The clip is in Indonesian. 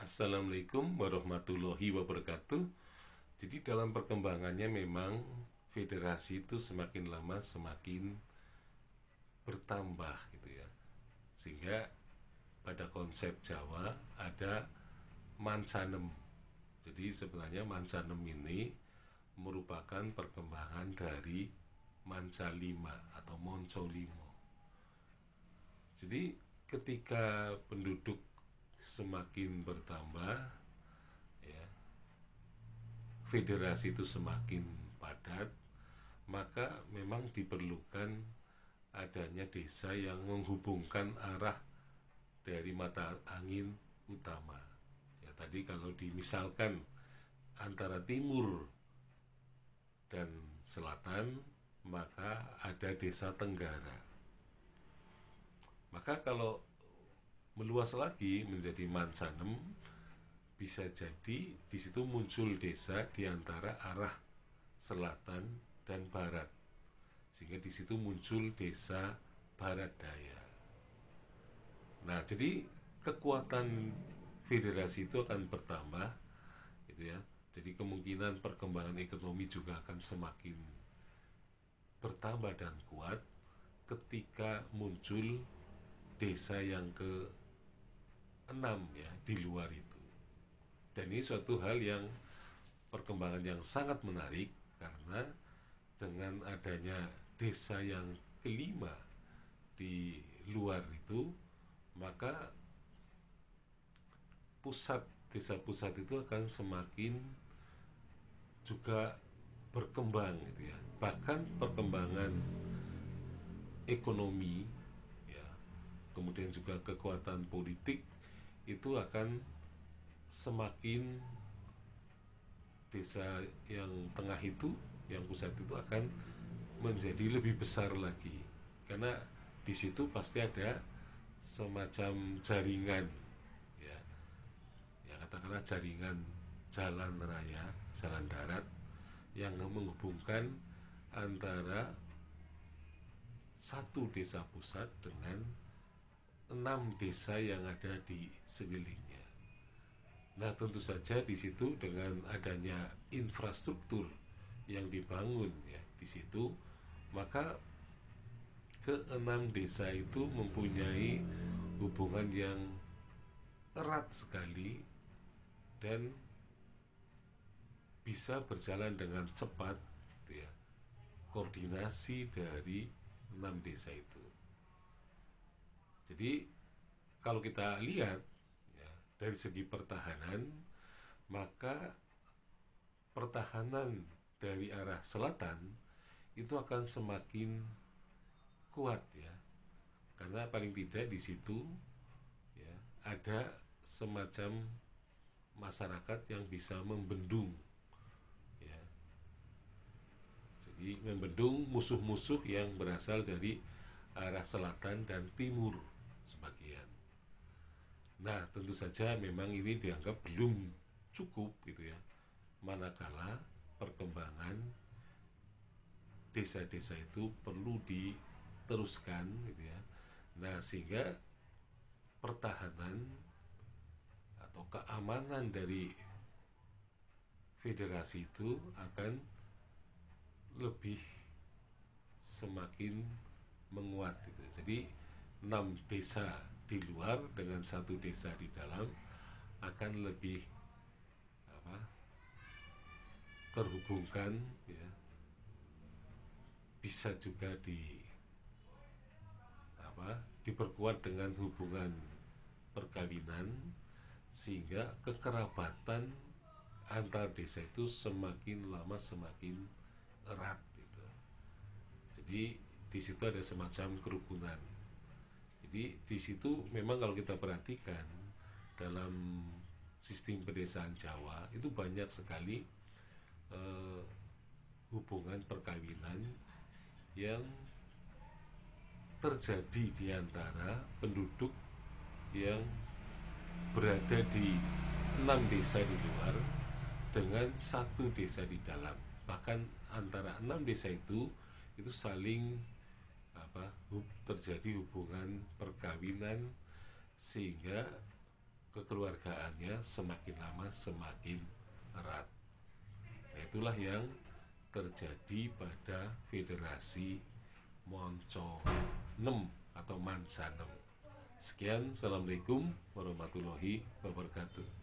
Assalamualaikum warahmatullahi wabarakatuh. Jadi dalam perkembangannya memang federasi itu semakin lama semakin bertambah gitu ya. Sehingga pada konsep Jawa ada mancanem. Jadi sebenarnya mancanem ini merupakan perkembangan dari manca lima atau moncolimo. Jadi ketika penduduk semakin bertambah ya federasi itu semakin padat maka memang diperlukan adanya desa yang menghubungkan arah dari mata angin utama ya tadi kalau dimisalkan antara timur dan selatan maka ada desa tenggara maka kalau meluas lagi menjadi Mancanem bisa jadi di situ muncul desa di antara arah selatan dan barat sehingga di situ muncul desa barat daya nah jadi kekuatan federasi itu akan bertambah gitu ya jadi kemungkinan perkembangan ekonomi juga akan semakin bertambah dan kuat ketika muncul desa yang ke enam ya di luar itu. Dan ini suatu hal yang perkembangan yang sangat menarik karena dengan adanya desa yang kelima di luar itu maka pusat desa pusat itu akan semakin juga berkembang gitu ya bahkan perkembangan ekonomi ya kemudian juga kekuatan politik itu akan semakin desa yang tengah itu yang pusat itu akan menjadi lebih besar lagi karena di situ pasti ada semacam jaringan ya ya katakanlah jaringan jalan raya jalan darat yang menghubungkan antara satu desa pusat dengan enam desa yang ada di sekelilingnya. Nah, tentu saja di situ dengan adanya infrastruktur yang dibangun ya di situ, maka keenam desa itu mempunyai hubungan yang erat sekali dan bisa berjalan dengan cepat gitu ya koordinasi dari enam desa itu jadi kalau kita lihat ya, dari segi pertahanan, maka pertahanan dari arah selatan itu akan semakin kuat ya. Karena paling tidak di situ ya ada semacam masyarakat yang bisa membendung ya. Jadi membendung musuh-musuh yang berasal dari arah selatan dan timur sebagian. Nah, tentu saja memang ini dianggap belum cukup gitu ya. Manakala perkembangan desa-desa itu perlu diteruskan gitu ya. Nah, sehingga pertahanan atau keamanan dari federasi itu akan lebih semakin menguat gitu. Jadi enam desa di luar dengan satu desa di dalam akan lebih apa terhubungkan ya bisa juga di apa diperkuat dengan hubungan perkawinan sehingga kekerabatan antar desa itu semakin lama semakin erat gitu. Jadi di situ ada semacam kerukunan. Jadi di situ memang kalau kita perhatikan dalam sistem pedesaan Jawa itu banyak sekali eh, hubungan perkawinan yang terjadi di antara penduduk yang berada di enam desa di luar dengan satu desa di dalam bahkan antara enam desa itu itu saling apa terjadi hubungan perkawinan sehingga kekeluargaannya semakin lama semakin erat. Nah, itulah yang terjadi pada Federasi Monco 6 atau Manca 6. Sekian, Assalamualaikum warahmatullahi wabarakatuh.